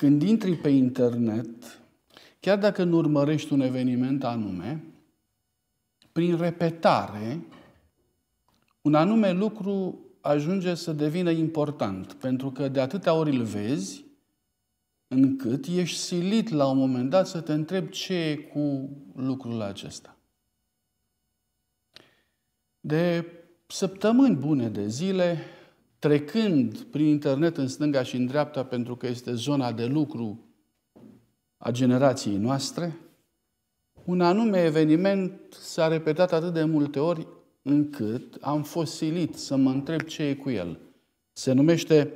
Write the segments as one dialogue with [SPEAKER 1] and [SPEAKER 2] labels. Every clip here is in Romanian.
[SPEAKER 1] Când intri pe internet, chiar dacă nu urmărești un eveniment anume, prin repetare, un anume lucru ajunge să devină important, pentru că de atâtea ori îl vezi, încât ești silit la un moment dat să te întrebi ce e cu lucrul acesta. De săptămâni bune de zile, trecând prin internet în stânga și în dreapta, pentru că este zona de lucru a generației noastre, un anume eveniment s-a repetat atât de multe ori încât am fost silit să mă întreb ce e cu el. Se numește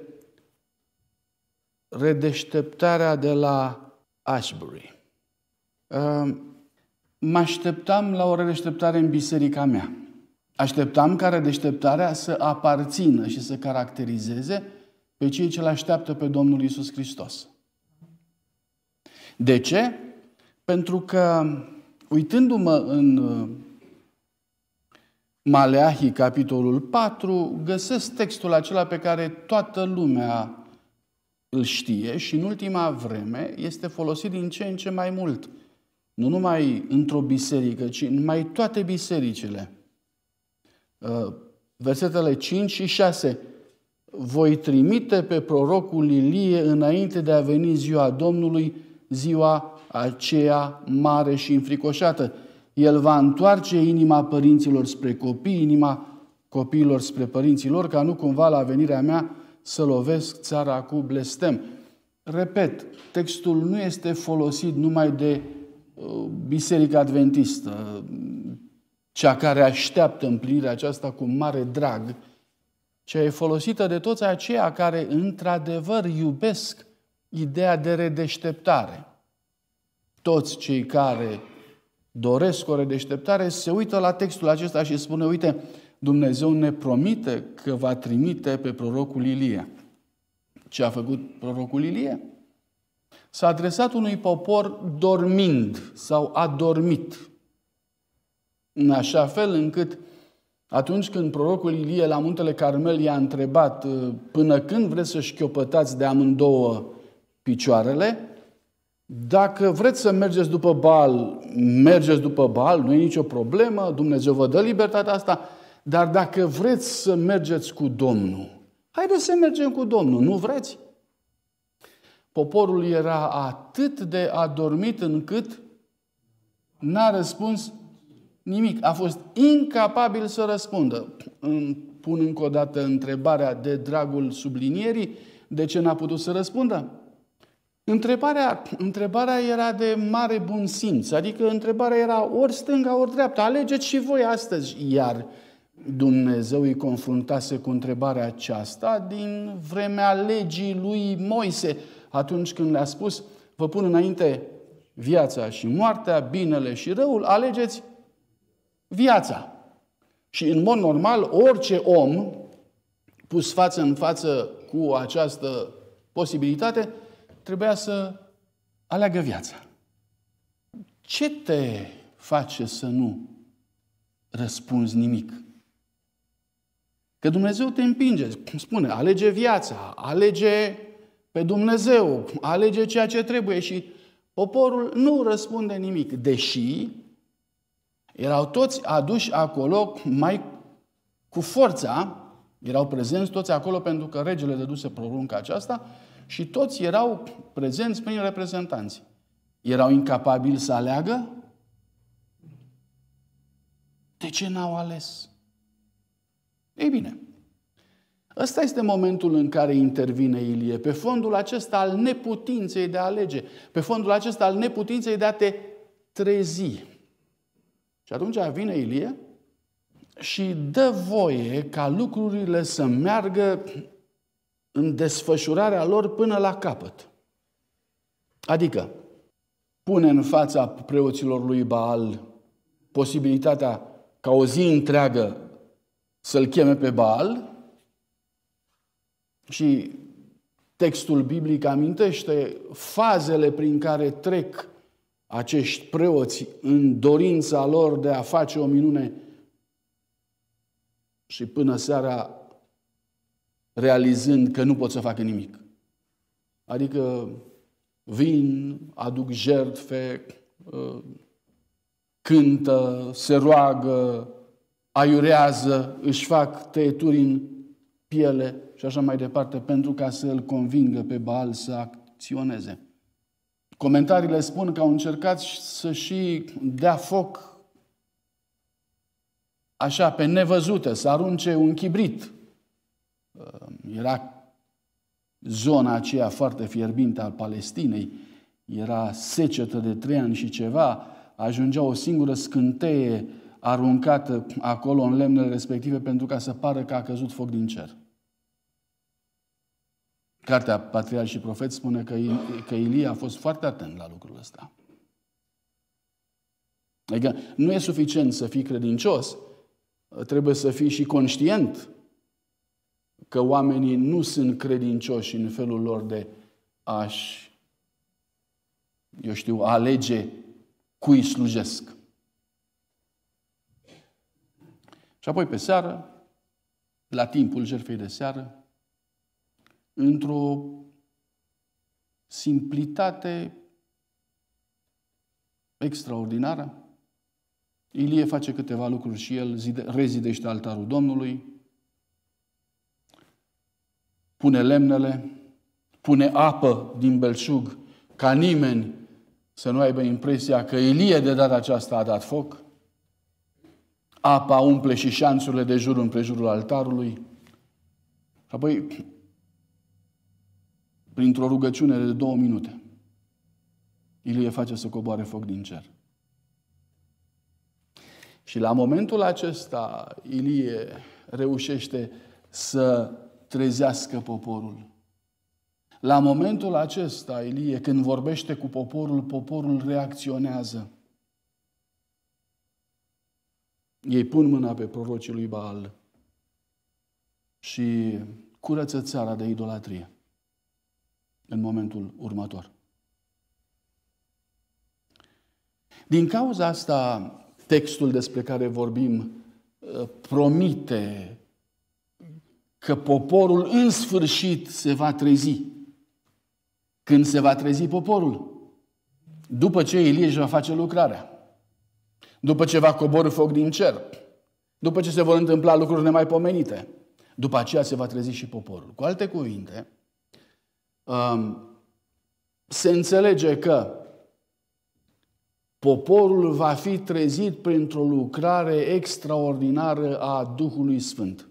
[SPEAKER 1] redeșteptarea de la Ashbury. Ehm, mă așteptam la o redeșteptare în biserica mea. Așteptam care deșteptarea să aparțină și să caracterizeze pe cei ce-L așteaptă pe Domnul Isus Hristos. De ce? Pentru că, uitându-mă în uh, Maleahi, capitolul 4, găsesc textul acela pe care toată lumea îl știe și în ultima vreme este folosit din ce în ce mai mult. Nu numai într-o biserică, ci în mai toate bisericile. Uh, versetele 5 și 6. Voi trimite pe prorocul Ilie înainte de a veni ziua Domnului, ziua aceea mare și înfricoșată. El va întoarce inima părinților spre copii, inima copiilor spre părinților, ca nu cumva la venirea mea să lovesc țara cu blestem. Repet, textul nu este folosit numai de uh, Biserica Adventistă cea care așteaptă împlinirea aceasta cu mare drag, ce e folosită de toți aceia care într-adevăr iubesc ideea de redeșteptare. Toți cei care doresc o redeșteptare se uită la textul acesta și spune, uite, Dumnezeu ne promite că va trimite pe prorocul Ilie. Ce a făcut prorocul Ilie? S-a adresat unui popor dormind sau adormit. În așa fel încât atunci când prorocul Ilie la muntele Carmel i-a întrebat uh, până când vreți să șchiopătați de amândouă picioarele, dacă vreți să mergeți după bal, mergeți după bal, nu e nicio problemă, Dumnezeu vă dă libertatea asta, dar dacă vreți să mergeți cu Domnul, haideți să mergem cu Domnul, nu vreți? Poporul era atât de adormit încât n-a răspuns Nimic. A fost incapabil să răspundă. Îmi pun încă o dată întrebarea de dragul sublinierii. De ce n-a putut să răspundă? Întrebarea, întrebarea era de mare bun simț, adică întrebarea era ori stânga, ori dreapta, alegeți și voi astăzi. Iar Dumnezeu îi confruntase cu întrebarea aceasta din vremea legii lui Moise, atunci când le-a spus, vă pun înainte viața și moartea, binele și răul, alegeți viața. Și în mod normal, orice om pus față în față cu această posibilitate, trebuia să aleagă viața. Ce te face să nu răspunzi nimic? Că Dumnezeu te împinge, cum spune, alege viața, alege pe Dumnezeu, alege ceea ce trebuie și poporul nu răspunde nimic, deși erau toți aduși acolo mai cu forța, erau prezenți toți acolo pentru că regele dăduse prorunca aceasta și toți erau prezenți prin reprezentanți. Erau incapabili să aleagă? De ce n-au ales? Ei bine, Ăsta este momentul în care intervine Ilie, pe fondul acesta al neputinței de a alege, pe fondul acesta al neputinței de a te trezi. Și atunci vine Ilie și dă voie ca lucrurile să meargă în desfășurarea lor până la capăt. Adică, pune în fața preoților lui Baal posibilitatea ca o zi întreagă să-l cheme pe Baal și textul biblic amintește fazele prin care trec acești preoți în dorința lor de a face o minune și până seara realizând că nu pot să facă nimic. Adică vin, aduc jertfe, uh, cântă, se roagă, aiurează, își fac tăieturi în piele și așa mai departe pentru ca să îl convingă pe Baal să acționeze. Comentariile spun că au încercat să și dea foc așa pe nevăzute, să arunce un chibrit. Uh, era zona aceea foarte fierbinte al Palestinei, era secetă de trei ani și ceva, ajungea o singură scânteie aruncată acolo în lemnele respective pentru ca să pară că a căzut foc din cer. Cartea Patriar și Profet spune că, că Ilie a fost foarte atent la lucrul ăsta. Adică nu e suficient să fii credincios, trebuie să fii și conștient că oamenii nu sunt credincioși în felul lor de a-și, eu știu, alege cui slujesc. Și apoi pe seară, la timpul jertfei de seară, într-o simplitate extraordinară. Ilie face câteva lucruri și el zide, rezidește altarul Domnului, pune lemnele, pune apă din belșug ca nimeni să nu aibă impresia că Ilie de data aceasta a dat foc. Apa umple și șanțurile de jur împrejurul altarului. Apoi printr-o rugăciune de două minute, Ilie face să coboare foc din cer. Și la momentul acesta, Ilie reușește să trezească poporul. La momentul acesta, Ilie, când vorbește cu poporul, poporul reacționează. Ei pun mâna pe prorocii lui Baal și curăță țara de idolatrie în momentul următor. Din cauza asta, textul despre care vorbim uh, promite că poporul în sfârșit se va trezi. Când se va trezi poporul? După ce Elie își va face lucrarea. După ce va cobori foc din cer. După ce se vor întâmpla lucruri nemaipomenite. După aceea se va trezi și poporul. Cu alte cuvinte, Um, se înțelege că poporul va fi trezit printr-o lucrare extraordinară a Duhului Sfânt.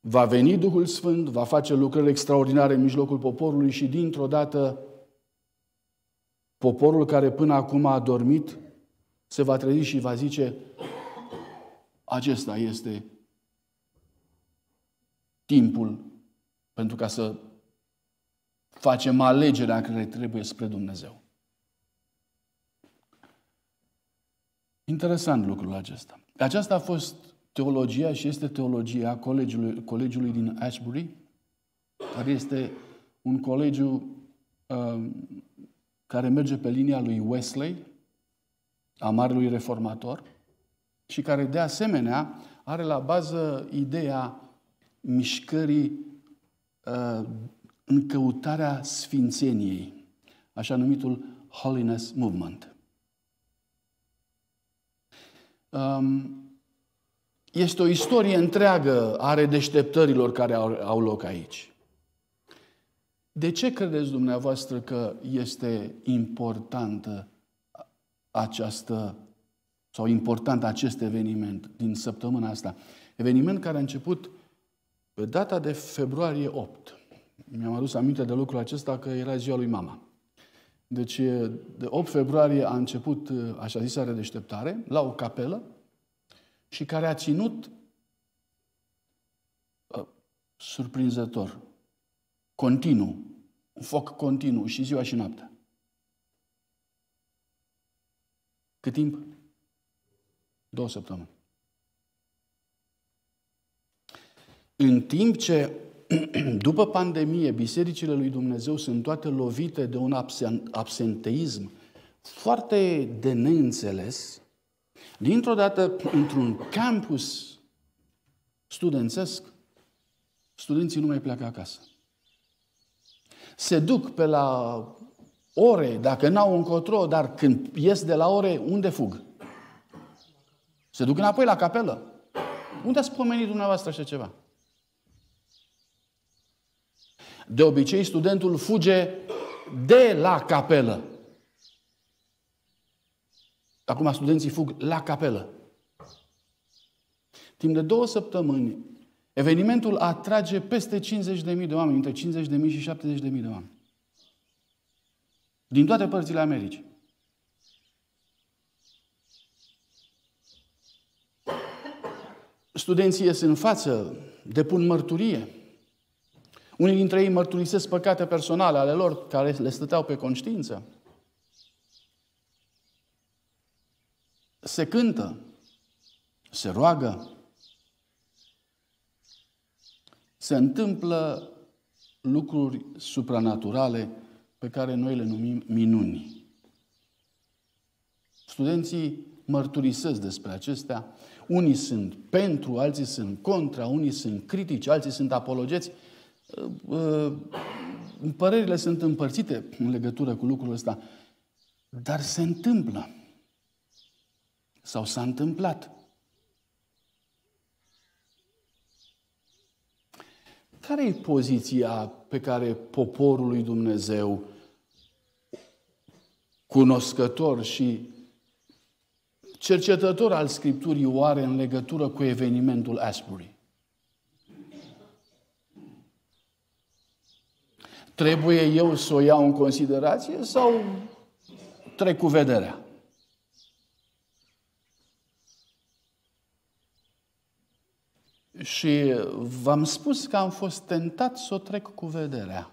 [SPEAKER 1] Va veni Duhul Sfânt, va face lucrări extraordinare în mijlocul poporului și dintr-o dată poporul care până acum a dormit se va trezi și va zice acesta este timpul pentru ca să facem alegerea care trebuie spre Dumnezeu. Interesant lucrul acesta. Aceasta a fost teologia și este teologia colegiului, colegiului din Ashbury, care este un colegiu uh, care merge pe linia lui Wesley, a marelui reformator, și care de asemenea are la bază ideea mișcării uh, în căutarea sfințeniei, așa numitul Holiness Movement. Um, este o istorie întreagă a redeșteptărilor care au, au loc aici. De ce credeți dumneavoastră că este importantă această sau important acest eveniment din săptămâna asta? Eveniment care a început pe data de februarie 8 mi-am adus aminte de lucrul acesta că era ziua lui mama. Deci, de 8 februarie a început așa zisa redeșteptare la o capelă și care a ținut surprinzător, continuu, un foc continuu și ziua și noaptea. Cât timp? Două săptămâni. În timp ce După pandemie, bisericile lui Dumnezeu sunt toate lovite de un absenteism foarte de neînțeles. Dintr-o dată, într-un campus studențesc, studenții nu mai pleacă acasă. Se duc pe la ore, dacă n-au încotro, dar când ies de la ore, unde fug? Se duc înapoi la capelă. Unde ați pomenit dumneavoastră așa ceva? De obicei, studentul fuge de la capelă. Acum studenții fug la capelă. Timp de două săptămâni, evenimentul atrage peste 50.000 de oameni, între 50.000 și 70.000 de oameni. Din toate părțile Americii. Studenții ies în față, depun mărturie, unii dintre ei mărturisesc păcate personale ale lor care le stăteau pe conștiință. Se cântă, se roagă, se întâmplă lucruri supranaturale pe care noi le numim minuni. Studenții mărturisesc despre acestea. Unii sunt pentru, alții sunt contra, unii sunt critici, alții sunt apologeți. Ă, ă, părerile sunt împărțite în legătură cu lucrul ăsta, dar se întâmplă. Sau s-a întâmplat. Care e poziția pe care poporul lui Dumnezeu, cunoscător și cercetător al Scripturii, o are în legătură cu evenimentul Asbury? Trebuie eu să o iau în considerație sau trec cu vederea? Și v-am spus că am fost tentat să o trec cu vederea.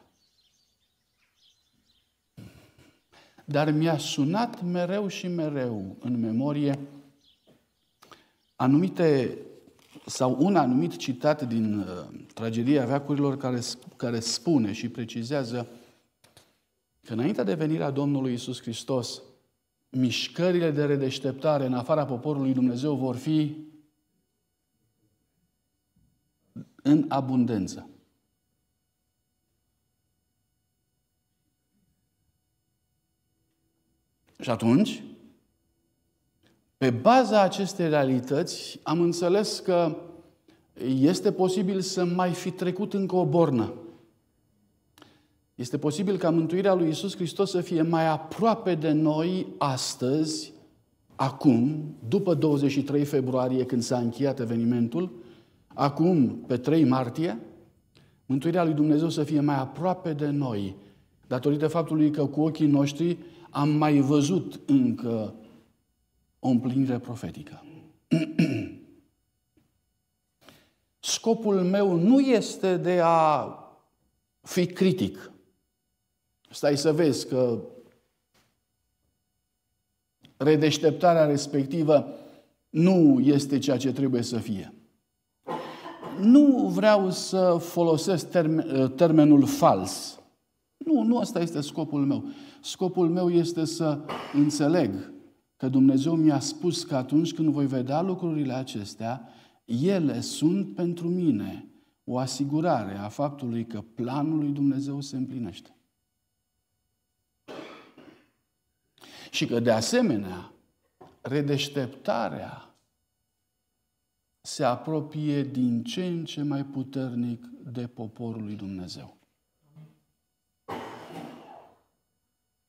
[SPEAKER 1] Dar mi-a sunat mereu și mereu în memorie anumite sau un anumit citat din uh, tragedia veacurilor care, care spune și precizează că înaintea de venirea Domnului Isus Hristos, mișcările de redeșteptare în afara poporului Dumnezeu vor fi în abundență. Și atunci, pe baza acestei realități am înțeles că este posibil să mai fi trecut încă o bornă. Este posibil ca mântuirea lui Isus Hristos să fie mai aproape de noi astăzi, acum, după 23 februarie, când s-a încheiat evenimentul, acum, pe 3 martie, mântuirea lui Dumnezeu să fie mai aproape de noi, datorită faptului că cu ochii noștri am mai văzut încă o împlinire profetică. Scopul meu nu este de a fi critic. Stai să vezi că redeșteptarea respectivă nu este ceea ce trebuie să fie. Nu vreau să folosesc uh, termenul fals. Nu, nu asta este scopul meu. Scopul meu este să înțeleg că Dumnezeu mi-a spus că atunci când voi vedea lucrurile acestea, ele sunt pentru mine o asigurare a faptului că planul lui Dumnezeu se împlinește. Și că, de asemenea, redeșteptarea se apropie din ce în ce mai puternic de poporul lui Dumnezeu.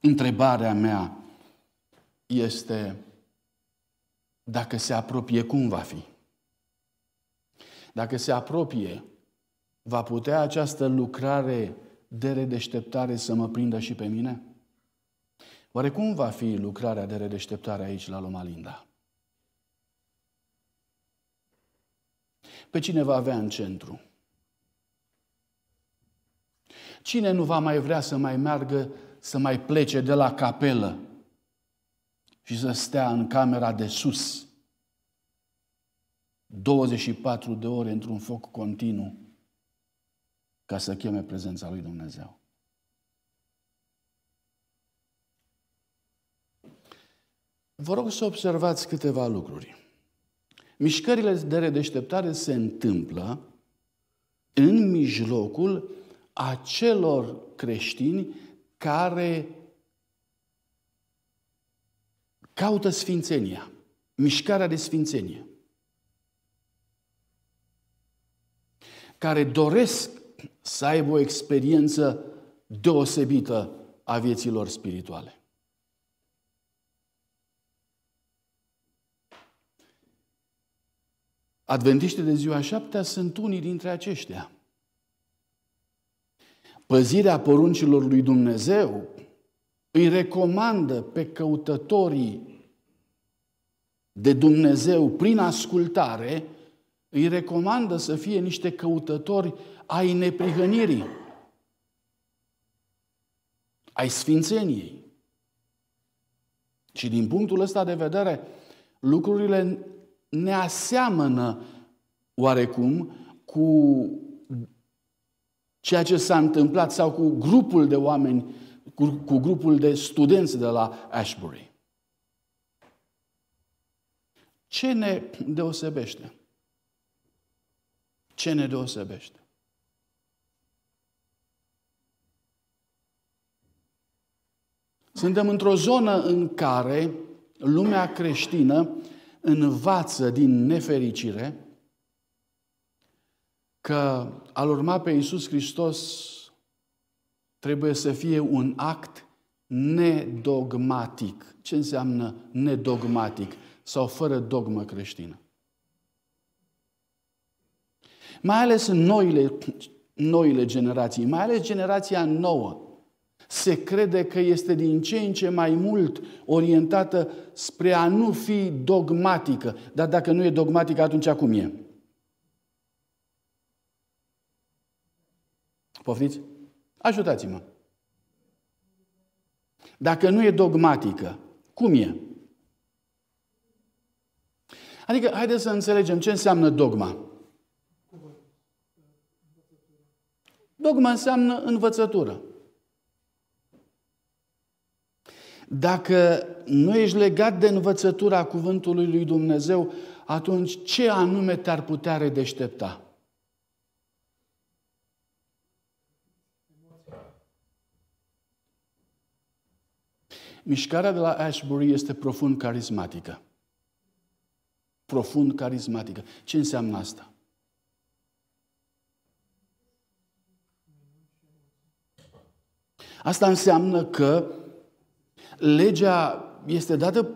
[SPEAKER 1] Întrebarea mea este dacă se apropie, cum va fi? Dacă se apropie, va putea această lucrare de redeșteptare să mă prindă și pe mine? Oare cum va fi lucrarea de redeșteptare aici la Loma Linda? Pe cine va avea în centru? Cine nu va mai vrea să mai meargă, să mai plece de la capelă și să stea în camera de sus 24 de ore într-un foc continuu ca să cheme prezența lui Dumnezeu. Vă rog să observați câteva lucruri. Mișcările de redeșteptare se întâmplă în mijlocul acelor creștini care Caută sfințenia, mișcarea de sfințenie, care doresc să aibă o experiență deosebită a vieților spirituale. Adventiștii de ziua șaptea sunt unii dintre aceștia. Păzirea poruncilor lui Dumnezeu îi recomandă pe căutătorii de Dumnezeu prin ascultare, îi recomandă să fie niște căutători ai neprihănirii, ai sfințeniei. Și din punctul ăsta de vedere, lucrurile ne aseamănă oarecum cu ceea ce s-a întâmplat sau cu grupul de oameni cu, cu grupul de studenți de la Ashbury. Ce ne deosebește? Ce ne deosebește? Suntem într-o zonă în care lumea creștină învață din nefericire că al urma pe Iisus Hristos trebuie să fie un act nedogmatic. Ce înseamnă nedogmatic sau fără dogmă creștină? Mai ales în noile, noile generații, mai ales generația nouă, se crede că este din ce în ce mai mult orientată spre a nu fi dogmatică. Dar dacă nu e dogmatică, atunci cum e? Poftiți? Ajutați-mă. Dacă nu e dogmatică, cum e? Adică, haideți să înțelegem ce înseamnă dogma. Dogma înseamnă învățătură. Dacă nu ești legat de învățătura cuvântului lui Dumnezeu, atunci ce anume te-ar putea redeștepta? Mișcarea de la Ashbury este profund carismatică. Profund carismatică. Ce înseamnă asta? Asta înseamnă că legea este dată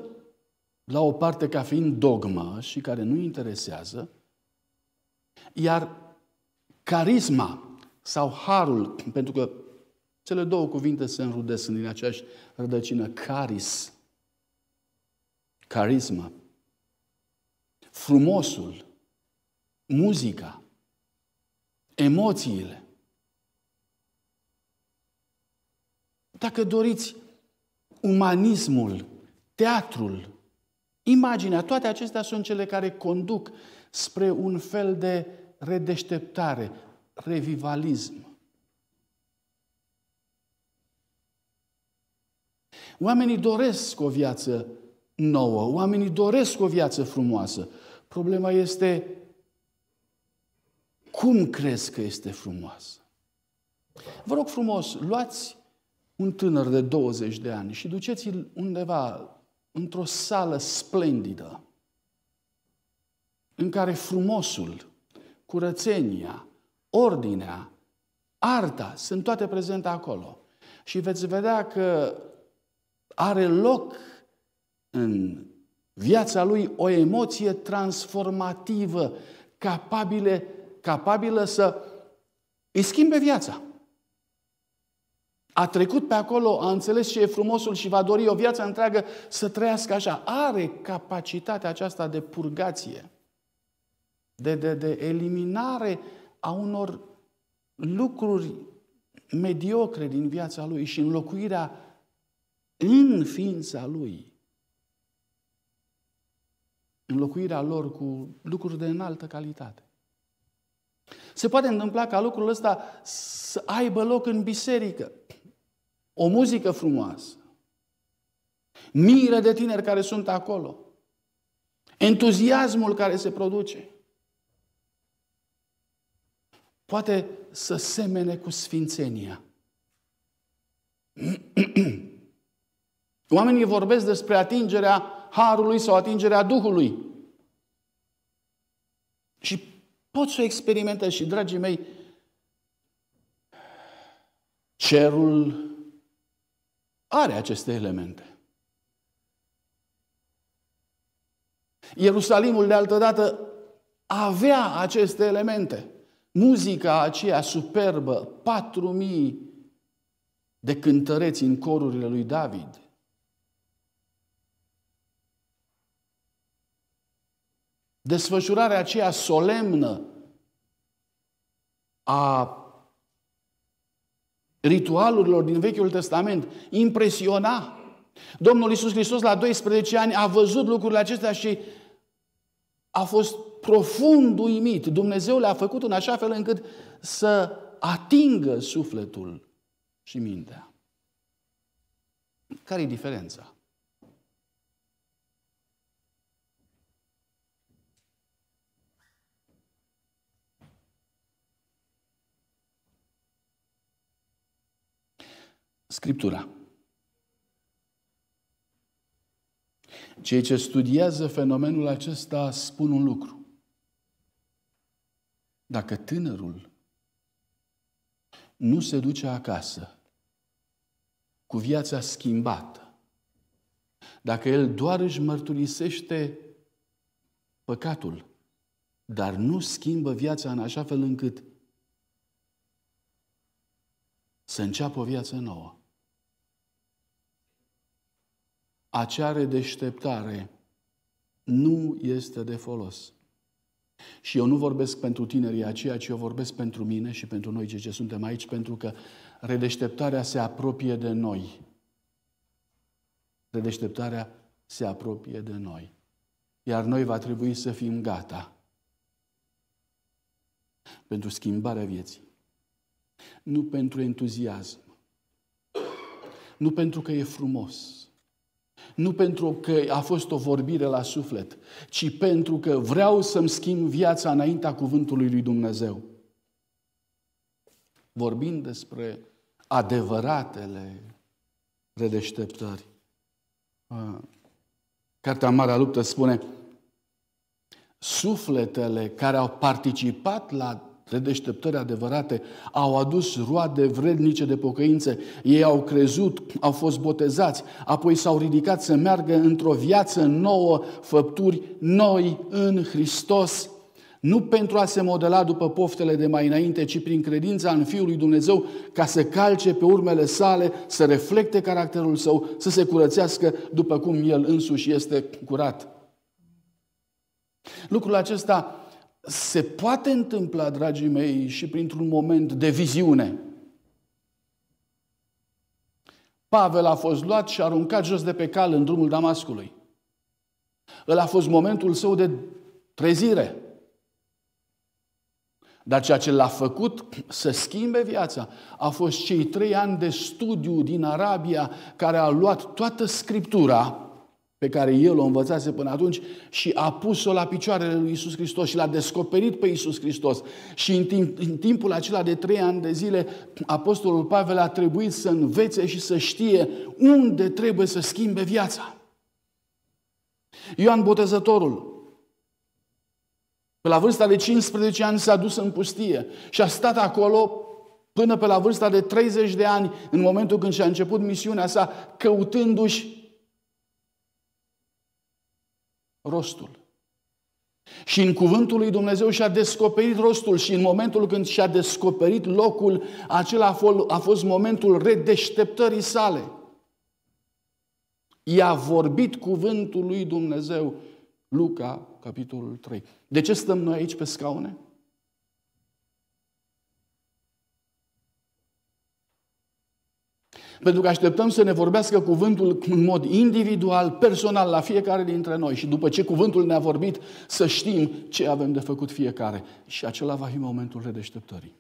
[SPEAKER 1] la o parte ca fiind dogmă și care nu interesează, iar carisma sau harul, pentru că cele două cuvinte se înrudesc din aceeași rădăcină. Caris. Carisma. Frumosul. Muzica. Emoțiile. Dacă doriți, umanismul, teatrul, imaginea, toate acestea sunt cele care conduc spre un fel de redeșteptare, revivalism. Oamenii doresc o viață nouă, oamenii doresc o viață frumoasă. Problema este cum crezi că este frumoasă. Vă rog frumos, luați un tânăr de 20 de ani și duceți-l undeva într-o sală splendidă în care frumosul, curățenia, ordinea, arta sunt toate prezente acolo. Și veți vedea că are loc în viața lui o emoție transformativă, capabile, capabilă să îi schimbe viața. A trecut pe acolo, a înțeles ce e frumosul și va dori o viață întreagă să trăiască așa. Are capacitatea aceasta de purgație, de, de, de eliminare a unor lucruri mediocre din viața lui și înlocuirea în ființa lui înlocuirea lor cu lucruri de înaltă calitate. Se poate întâmpla ca lucrul ăsta să aibă loc în biserică. O muzică frumoasă. Miile de tineri care sunt acolo. Entuziasmul care se produce. Poate să semene cu sfințenia. Oamenii vorbesc despre atingerea harului sau atingerea Duhului. Și pot să experimentez și, dragii mei, cerul are aceste elemente. Ierusalimul de altă dată avea aceste elemente. Muzica aceea superbă, 4000 de cântăreți în corurile lui David, desfășurarea aceea solemnă a ritualurilor din Vechiul Testament impresiona. Domnul Iisus Hristos la 12 ani a văzut lucrurile acestea și a fost profund uimit. Dumnezeu le-a făcut în așa fel încât să atingă sufletul și mintea. Care e diferența? Scriptura. Cei ce studiază fenomenul acesta spun un lucru. Dacă tânărul nu se duce acasă cu viața schimbată, dacă el doar își mărturisește păcatul, dar nu schimbă viața în așa fel încât să înceapă o viață nouă, acea redeșteptare nu este de folos. Și eu nu vorbesc pentru tinerii aceia, ci eu vorbesc pentru mine și pentru noi ce, ce suntem aici, pentru că redeșteptarea se apropie de noi. Redeșteptarea se apropie de noi. Iar noi va trebui să fim gata pentru schimbarea vieții. Nu pentru entuziasm. Nu pentru că e frumos nu pentru că a fost o vorbire la suflet, ci pentru că vreau să-mi schimb viața înaintea cuvântului lui Dumnezeu. Vorbind despre adevăratele redeșteptări. Cartea Marea Luptă spune, sufletele care au participat la redeșteptări adevărate, au adus roade vrednice de pocăință, ei au crezut, au fost botezați, apoi s-au ridicat să meargă într-o viață nouă, făpturi noi în Hristos, nu pentru a se modela după poftele de mai înainte, ci prin credința în Fiul lui Dumnezeu, ca să calce pe urmele sale, să reflecte caracterul său, să se curățească după cum el însuși este curat. Lucrul acesta se poate întâmpla, dragii mei, și printr-un moment de viziune. Pavel a fost luat și aruncat jos de pe cal în drumul Damascului. El a fost momentul său de trezire. Dar ceea ce l-a făcut să schimbe viața a fost cei trei ani de studiu din Arabia care a luat toată Scriptura pe care el o învățase până atunci și a pus-o la picioarele lui Isus Hristos și l-a descoperit pe Isus Hristos. Și în, timp, în timpul acela de trei ani de zile, Apostolul Pavel a trebuit să învețe și să știe unde trebuie să schimbe viața. Ioan Botezătorul, pe la vârsta de 15 ani s-a dus în pustie și a stat acolo până pe la vârsta de 30 de ani, în momentul când și-a început misiunea sa, căutându-și rostul. Și în cuvântul lui Dumnezeu și-a descoperit rostul și în momentul când și-a descoperit locul, acela a fost momentul redeșteptării sale. I-a vorbit cuvântul lui Dumnezeu, Luca, capitolul 3. De ce stăm noi aici pe scaune? Pentru că așteptăm să ne vorbească cuvântul în mod individual, personal, la fiecare dintre noi. Și după ce cuvântul ne-a vorbit, să știm ce avem de făcut fiecare. Și acela va fi momentul redeșteptării.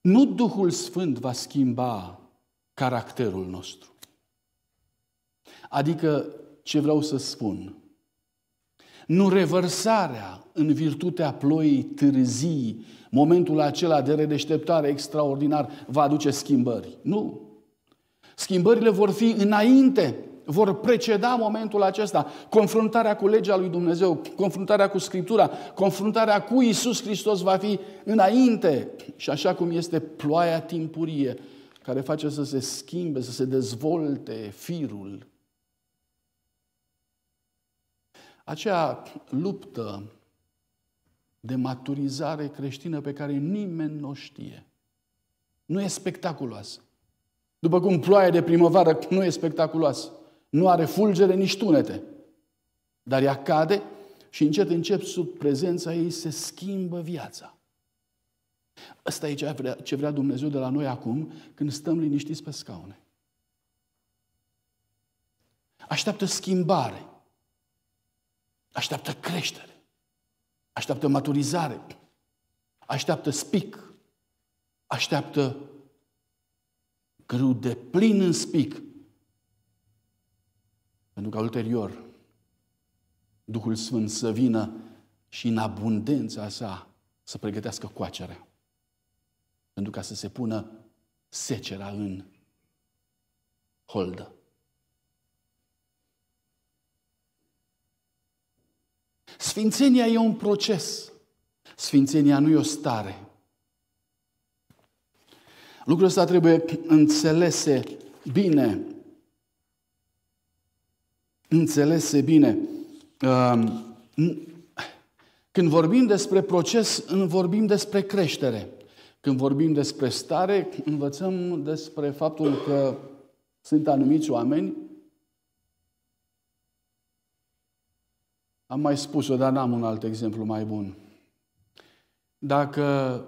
[SPEAKER 1] Nu Duhul Sfânt va schimba caracterul nostru. Adică, ce vreau să spun, nu revărsarea în virtutea ploii târzii, momentul acela de redeșteptare extraordinar, va aduce schimbări. Nu. Schimbările vor fi înainte, vor preceda momentul acesta. Confruntarea cu legea lui Dumnezeu, confruntarea cu Scriptura, confruntarea cu Isus Hristos va fi înainte. Și așa cum este ploaia timpurie, care face să se schimbe, să se dezvolte firul acea luptă de maturizare creștină pe care nimeni nu o știe. Nu e spectaculoasă. După cum ploaia de primăvară nu e spectaculoasă. Nu are fulgere nici tunete. Dar ea cade și încet, încet, sub prezența ei se schimbă viața. Asta e ce vrea Dumnezeu de la noi acum, când stăm liniștiți pe scaune. Așteaptă schimbare. Așteaptă creștere. Așteaptă maturizare. Așteaptă spic. Așteaptă grâu de plin în spic. Pentru că ulterior Duhul Sfânt să vină și în abundența sa să pregătească coacerea. Pentru ca să se pună secera în holdă. Sfințenia e un proces. Sfințenia nu e o stare. Lucrul ăsta trebuie înțelese bine. Înțelese bine. Um, când vorbim despre proces, vorbim despre creștere. Când vorbim despre stare, învățăm despre faptul că sunt anumiți oameni Am mai spus-o, dar n-am un alt exemplu mai bun. Dacă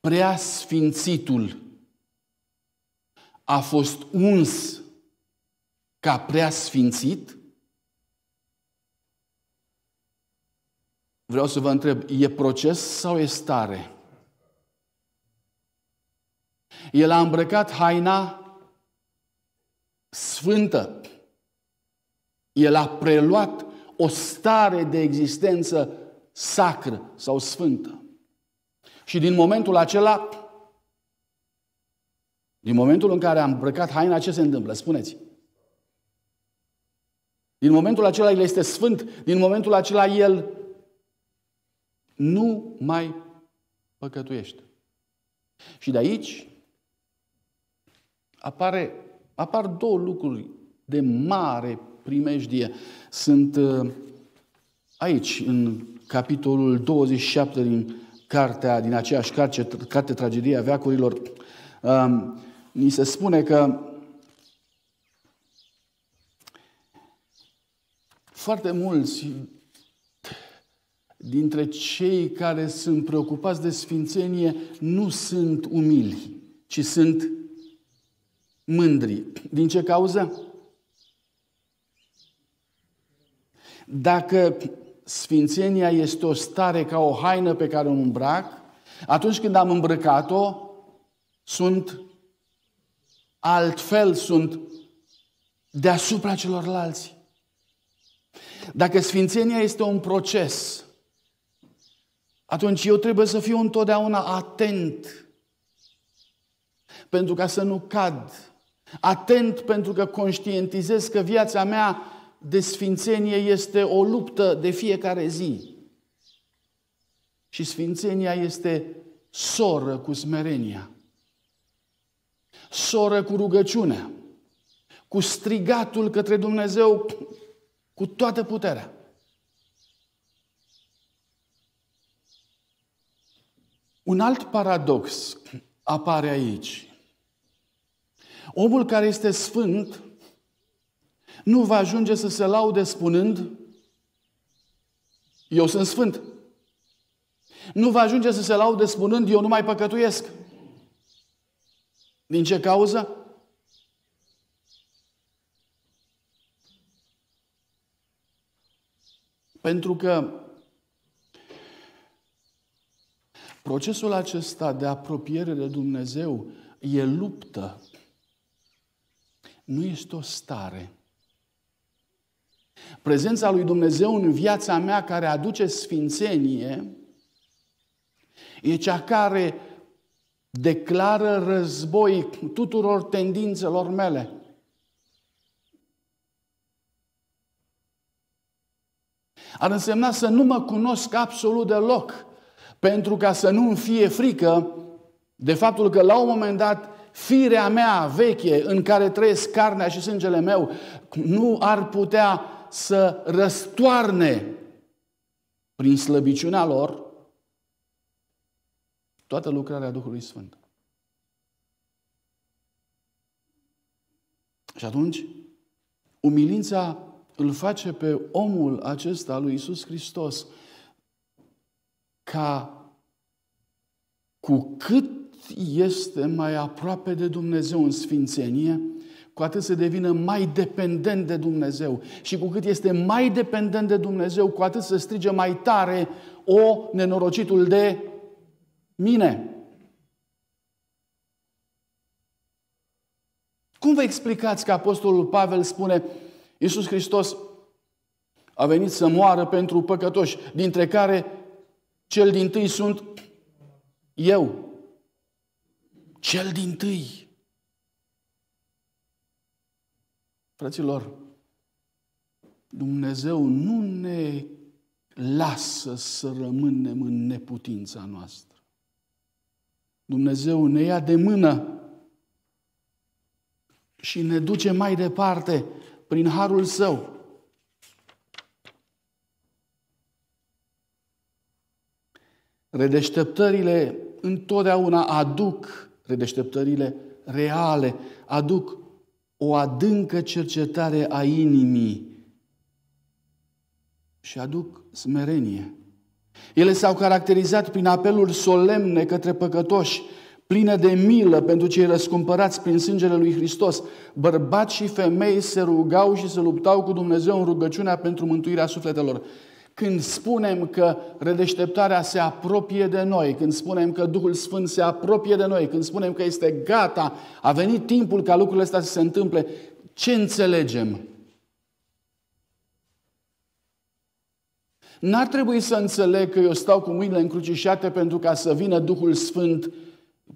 [SPEAKER 1] preasfințitul a fost uns ca preasfințit, vreau să vă întreb, e proces sau e stare? El a îmbrăcat haina sfântă. El a preluat o stare de existență sacră sau sfântă. Și din momentul acela, din momentul în care am îmbrăcat haina, ce se întâmplă? Spuneți. Din momentul acela el este sfânt, din momentul acela el nu mai păcătuiește. Și de aici apare, apar două lucruri de mare primejdie sunt uh, aici, în capitolul 27 din cartea, din aceeași carte, carte Tragedia Veacurilor. Um, ni se spune că foarte mulți dintre cei care sunt preocupați de sfințenie nu sunt umili, ci sunt mândri. Din ce cauză? Dacă sfințenia este o stare ca o haină pe care o îmbrac, atunci când am îmbrăcat-o, sunt altfel, sunt deasupra celorlalți. Dacă sfințenia este un proces, atunci eu trebuie să fiu întotdeauna atent pentru ca să nu cad. Atent pentru că conștientizez că viața mea de sfințenie este o luptă de fiecare zi. Și sfințenia este soră cu smerenia, soră cu rugăciunea, cu strigatul către Dumnezeu cu toată puterea. Un alt paradox apare aici. Omul care este sfânt nu va ajunge să se laude spunând, eu sunt sfânt. Nu va ajunge să se laude spunând, eu nu mai păcătuiesc. Din ce cauză? Pentru că procesul acesta de apropiere de Dumnezeu e luptă. Nu este o stare. Prezența lui Dumnezeu în viața mea care aduce sfințenie e cea care declară război tuturor tendințelor mele. Ar însemna să nu mă cunosc absolut deloc, pentru ca să nu-mi fie frică de faptul că la un moment dat firea mea veche în care trăiesc carnea și sângele meu nu ar putea să răstoarne prin slăbiciunea lor toată lucrarea Duhului Sfânt. Și atunci, umilința îl face pe omul acesta lui Isus Hristos ca cu cât este mai aproape de Dumnezeu în sfințenie, cu atât să devină mai dependent de Dumnezeu. Și cu cât este mai dependent de Dumnezeu, cu atât să strige mai tare o nenorocitul de mine. Cum vă explicați că Apostolul Pavel spune Iisus Hristos a venit să moară pentru păcătoși, dintre care cel din tâi sunt eu. Cel din tâi. Fraților, Dumnezeu nu ne lasă să rămânem în neputința noastră. Dumnezeu ne ia de mână și ne duce mai departe prin harul său. Redeșteptările întotdeauna aduc, redeșteptările reale, aduc o adâncă cercetare a inimii și aduc smerenie. Ele s-au caracterizat prin apeluri solemne către păcătoși, plină de milă pentru cei răscumpărați prin sângele lui Hristos. Bărbați și femei se rugau și se luptau cu Dumnezeu în rugăciunea pentru mântuirea sufletelor. Când spunem că redeșteptarea se apropie de noi, când spunem că Duhul Sfânt se apropie de noi, când spunem că este gata, a venit timpul ca lucrurile astea să se întâmple, ce înțelegem? N-ar trebui să înțeleg că eu stau cu mâinile încrucișate pentru ca să vină Duhul Sfânt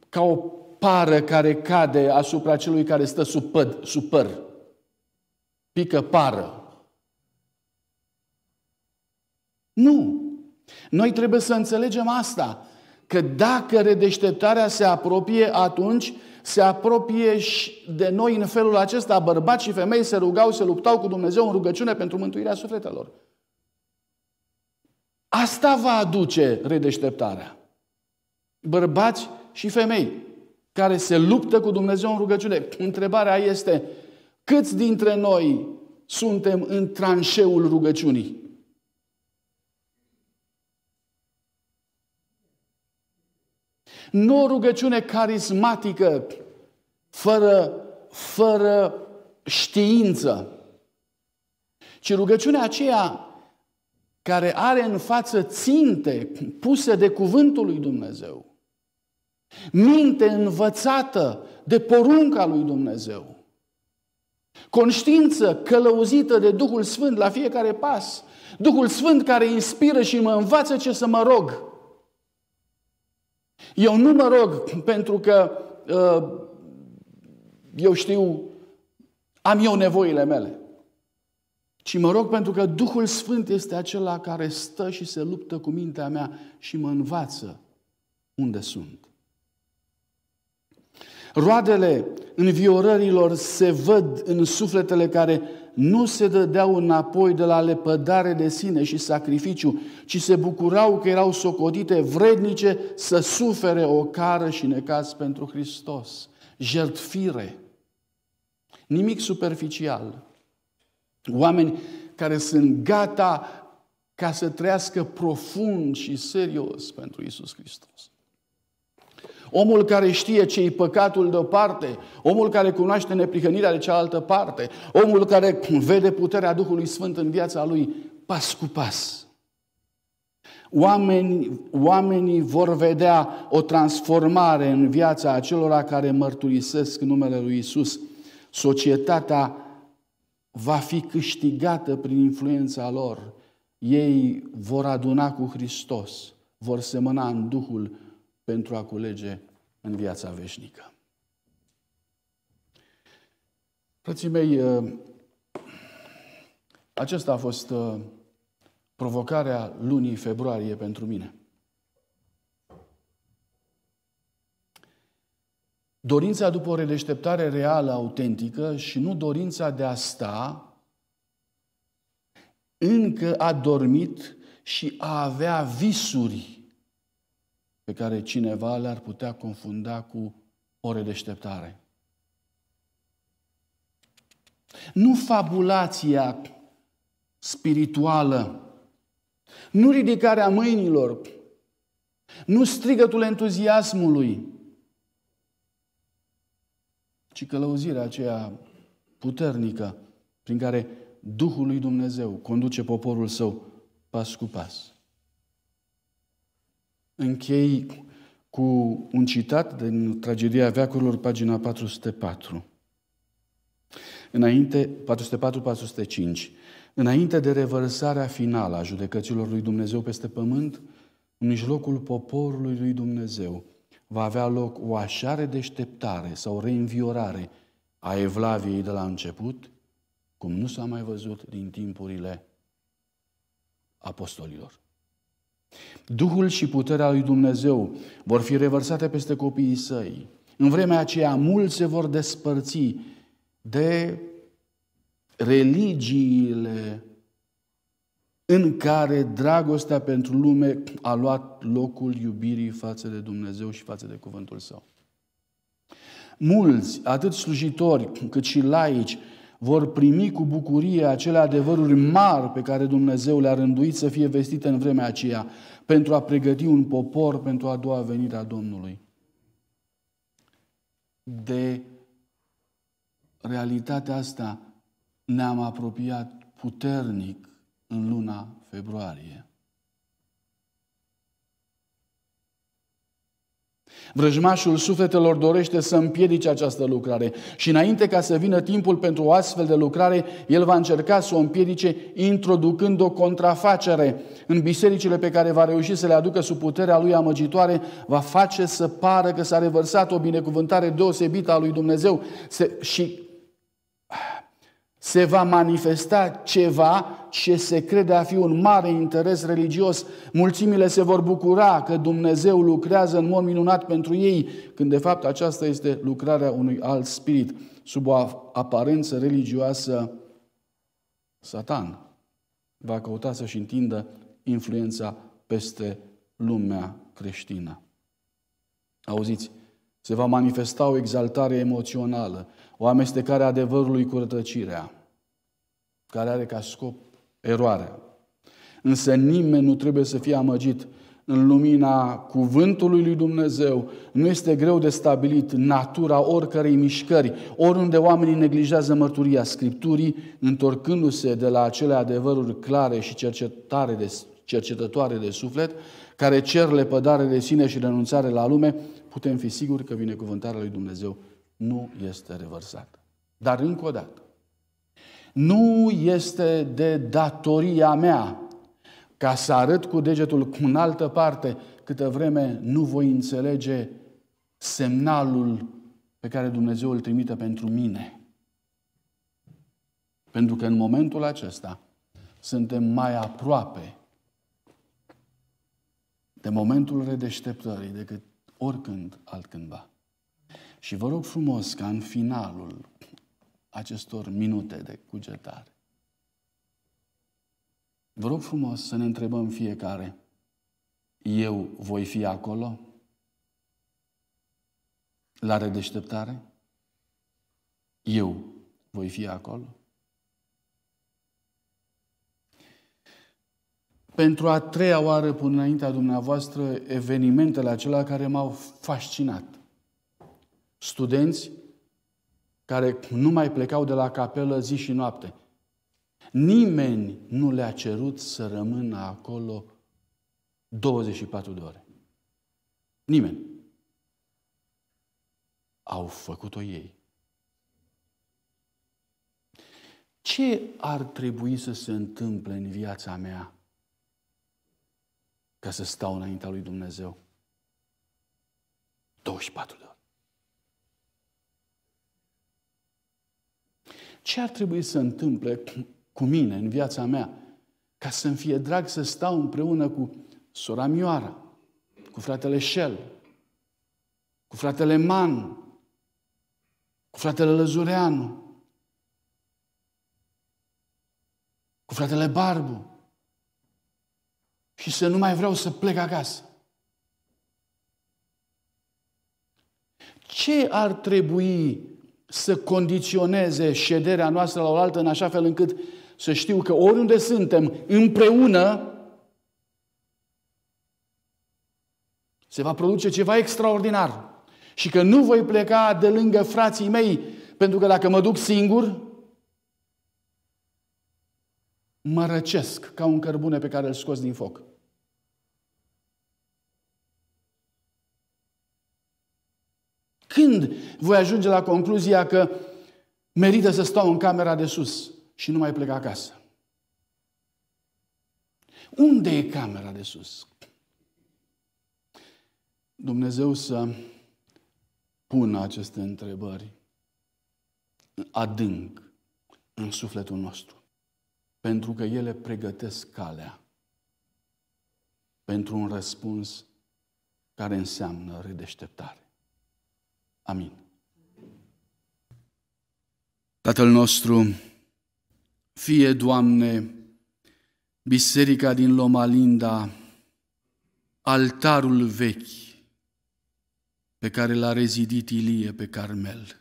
[SPEAKER 1] ca o pară care cade asupra celui care stă sub, păd, sub păr. Pică pară. Nu. Noi trebuie să înțelegem asta, că dacă redeșteptarea se apropie, atunci se apropie și de noi în felul acesta. Bărbați și femei se rugau, se luptau cu Dumnezeu în rugăciune pentru mântuirea sufletelor. Asta va aduce redeșteptarea. Bărbați și femei care se luptă cu Dumnezeu în rugăciune. Întrebarea este, câți dintre noi suntem în tranșeul rugăciunii? Nu o rugăciune carismatică, fără, fără știință, ci rugăciunea aceea care are în față ținte puse de cuvântul lui Dumnezeu, minte învățată de porunca lui Dumnezeu, conștiință călăuzită de Duhul Sfânt la fiecare pas, Duhul Sfânt care inspiră și mă învață ce să mă rog, eu nu mă rog pentru că uh, eu știu, am eu nevoile mele. Ci mă rog pentru că Duhul Sfânt este acela care stă și se luptă cu mintea mea și mă învață unde sunt. Roadele înviorărilor se văd în sufletele care nu se dădeau înapoi de la lepădare de sine și sacrificiu, ci se bucurau că erau socodite vrednice să sufere o cară și necaz pentru Hristos. Jertfire. Nimic superficial. Oameni care sunt gata ca să trăiască profund și serios pentru Isus Hristos. Omul care știe ce e păcatul de o parte, omul care cunoaște neprihănirea de cealaltă parte, omul care vede puterea Duhului Sfânt în viața lui pas cu pas. Oamenii, oamenii vor vedea o transformare în viața acelora care mărturisesc numele lui Isus. Societatea va fi câștigată prin influența lor. Ei vor aduna cu Hristos, vor semăna în Duhul pentru a culege în viața veșnică. Frății mei, uh, acesta a fost uh, provocarea lunii februarie pentru mine. Dorința după o redeșteptare reală, autentică și nu dorința de a sta încă adormit și a avea visuri pe care cineva le-ar putea confunda cu ore de așteptare. Nu fabulația spirituală, nu ridicarea mâinilor, nu strigătul entuziasmului, ci călăuzirea aceea puternică prin care Duhul lui Dumnezeu conduce poporul său pas cu pas închei cu un citat din Tragedia Veacurilor, pagina 404. Înainte, 404-405. Înainte de revărsarea finală a judecăților lui Dumnezeu peste pământ, în mijlocul poporului lui Dumnezeu va avea loc o așa deșteptare sau reînviorare a evlaviei de la început, cum nu s-a mai văzut din timpurile apostolilor. Duhul și puterea lui Dumnezeu vor fi revărsate peste copiii săi. În vremea aceea, mulți se vor despărți de religiile în care dragostea pentru lume a luat locul iubirii față de Dumnezeu și față de cuvântul său. Mulți, atât slujitori cât și laici, vor primi cu bucurie acele adevăruri mari pe care Dumnezeu le-a rânduit să fie vestite în vremea aceea, pentru a pregăti un popor pentru a doua venire a Domnului. De realitatea asta ne-am apropiat puternic în luna februarie. Vrăjmașul sufletelor dorește să împiedice această lucrare și înainte ca să vină timpul pentru o astfel de lucrare, el va încerca să o împiedice introducând o contrafacere. În bisericile pe care va reuși să le aducă sub puterea lui amăgitoare, va face să pară că s-a revărsat o binecuvântare deosebită a lui Dumnezeu și se va manifesta ceva ce se crede a fi un mare interes religios. Mulțimile se vor bucura că Dumnezeu lucrează în mod minunat pentru ei, când de fapt aceasta este lucrarea unui alt spirit, sub o aparență religioasă. Satan va căuta să-și întindă influența peste lumea creștină. Auziți, se va manifesta o exaltare emoțională, o amestecare a adevărului cu rătăcirea, care are ca scop eroarea. Însă nimeni nu trebuie să fie amăgit în lumina cuvântului lui Dumnezeu, nu este greu de stabilit natura oricărei mișcări, oriunde oamenii neglijează mărturia Scripturii, întorcându-se de la acele adevăruri clare și cercetare de, cercetătoare de suflet, care cer lepădare de sine și renunțare la lume, putem fi siguri că binecuvântarea lui Dumnezeu nu este revărsat. Dar încă o dată, nu este de datoria mea ca să arăt cu degetul cu în altă parte câtă vreme nu voi înțelege semnalul pe care Dumnezeu îl trimite pentru mine. Pentru că în momentul acesta suntem mai aproape de momentul redeșteptării decât oricând altcândva. Și vă rog frumos ca în finalul acestor minute de cugetare, vă rog frumos să ne întrebăm fiecare, eu voi fi acolo? La redeșteptare? Eu voi fi acolo? pentru a treia oară până înaintea dumneavoastră evenimentele acelea care m-au fascinat studenți care nu mai plecau de la capelă zi și noapte. Nimeni nu le-a cerut să rămână acolo 24 de ore. Nimeni. Au făcut-o ei. Ce ar trebui să se întâmple în viața mea ca să stau înaintea lui Dumnezeu? 24 de ore. ce ar trebui să întâmple cu mine în viața mea ca să-mi fie drag să stau împreună cu sora Mioara, cu fratele Shell, cu fratele Man, cu fratele Lăzureanu, cu fratele Barbu și să nu mai vreau să plec acasă. Ce ar trebui să condiționeze șederea noastră la oaltă în așa fel încât să știu că oriunde suntem împreună, se va produce ceva extraordinar și că nu voi pleca de lângă frații mei, pentru că dacă mă duc singur, mă răcesc ca un cărbune pe care îl scos din foc. Când voi ajunge la concluzia că merită să stau în camera de sus și nu mai plec acasă? Unde e camera de sus? Dumnezeu să pună aceste întrebări adânc în sufletul nostru. Pentru că ele pregătesc calea pentru un răspuns care înseamnă redeșteptare. Amin. Tatăl nostru, fie, Doamne, biserica din Linda, altarul vechi pe care l-a rezidit Ilie pe Carmel.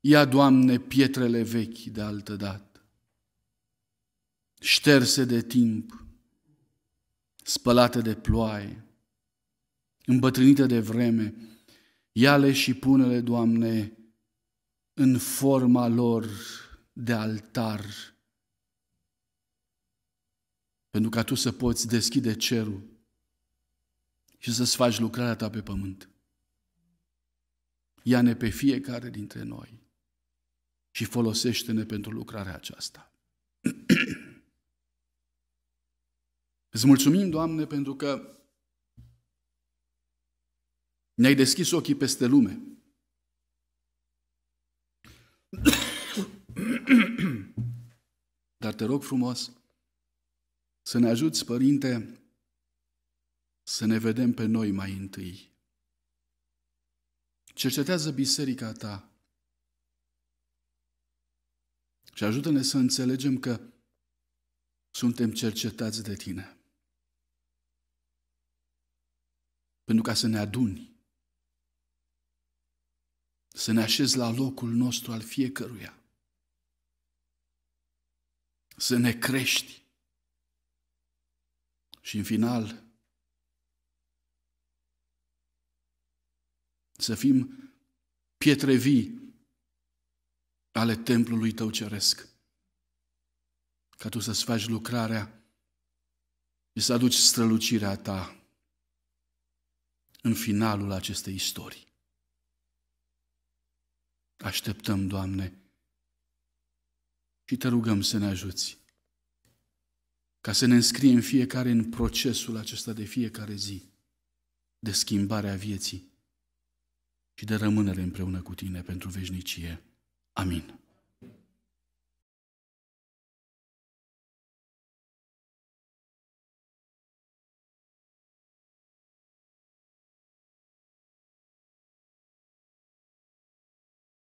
[SPEAKER 1] Ia, Doamne, pietrele vechi de altădată, șterse de timp, spălate de ploaie, îmbătrânite de vreme, Ia-le și pune-le, Doamne, în forma lor de altar, pentru ca Tu să poți deschide cerul și să-ți faci lucrarea Ta pe pământ. Ia-ne pe fiecare dintre noi și folosește-ne pentru lucrarea aceasta. Îți mulțumim, Doamne, pentru că ne-ai deschis ochii peste lume. Dar te rog frumos să ne ajuți, Părinte, să ne vedem pe noi mai întâi. Cercetează biserica ta și ajută-ne să înțelegem că suntem cercetați de tine. Pentru ca să ne aduni să ne așezi la locul nostru al fiecăruia, să ne crești și în final să fim pietre vii ale templului tău ceresc, ca tu să-ți faci lucrarea și să aduci strălucirea ta în finalul acestei istorii. Așteptăm, Doamne, și te rugăm să ne ajuți ca să ne înscriem fiecare în procesul acesta de fiecare zi de schimbare a vieții și de rămânere împreună cu tine pentru veșnicie. Amin.